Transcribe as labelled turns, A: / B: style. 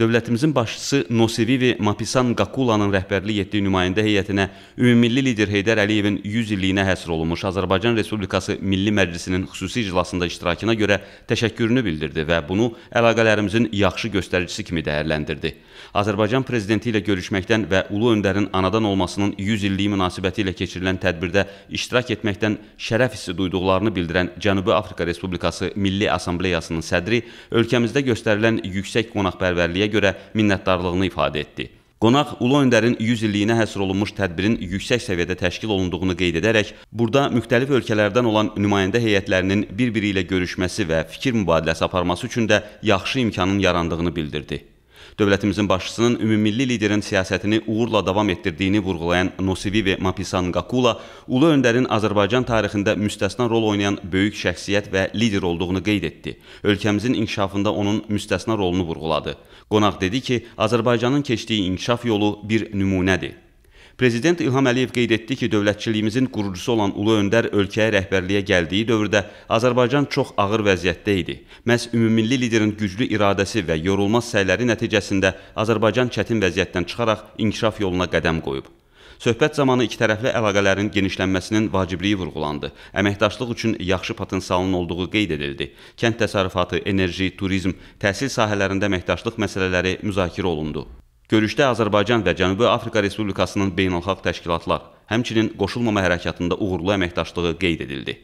A: Dövlətimizin başçısı Nosivivi Mapisan Qakulanın rəhbərlik etdiyi nümayəndə heyətinə ümummilli lider Heydər Əliyevin 100 illiyinə həsr olunmuş Azərbaycan Respublikası Milli Məclisinin xüsusi iclasında iştirakına görə təşəkkürünü bildirdi və bunu əlaqələrimizin yaxşı göstəricisi kimi dəyərləndirdi. Azərbaycan prezidenti ilə görüşməkdən və ulu öndərin anadan olmasının 100 illiyi münasibəti ilə keçirilən tədbirdə iştirak etməkdən şərəf hissi duyduqlarını bildirən Cənubi Afrika Respublikası Milli Assambleyasının sədri ölkəmizdə göstərilən yüksək qonaqpərvərliyə fəaliyyətləriyə görə minnətdarlığını ifadə etdi. Qonaq Ulu Öndərin 100 illiyinə həsr olunmuş tədbirin yüksək səviyyədə təşkil olunduğunu qeyd edərək, burada müxtəlif ölkələrdən olan nümayəndə heyətlərinin bir-biri ilə görüşməsi və fikir mübadiləsi aparması üçün də yaxşı imkanın yarandığını bildirdi. Dövlətimizin başçısının ümummilli liderin siyasətini uğurla davam etdirdiyini vurğulayan Nosivive Mapisan Qakula ulu öndərin Azərbaycan tarixində müstəsna rol oynayan böyük şəxsiyyət və lider olduğunu qeyd etdi. Ölkəmizin inkişafında onun müstəsna rolunu vurğuladı. Qonaq dedi ki, Azərbaycanın keçdiyi inkişaf yolu bir nümunədir. Prezident İlham Əliyev qeyd etdi ki, dövlətçiliyimizin qurucusu olan Ulu Öndər ölkəyə rəhbərliyə gəldiyi dövrdə Azərbaycan çox ağır vəziyyətdə idi. Məhz ümummilli liderin güclü iradəsi və yorulmaz səyləri nəticəsində Azərbaycan çətin vəziyyətdən çıxaraq inkişaf yoluna qədəm qoyub. Söhbət zamanı ikitərəfli əlaqələrin genişlənməsinin vacibliyi vurğulandı. Əməkdaşlıq üçün yaxşı potensialın olduğu qeyd edildi. Kənd təsərrüfatı, enerji, turizm, təhsil sahələrində əməkdaşlıq məsələləri müzakirə olundu. Görüşdə Azərbaycan və Cənubi Afrika Respublikasının beynəlxalq təşkilatlar, həmçinin qoşulmama hərəkatında uğurlu əməkdaşlığı qeyd edildi.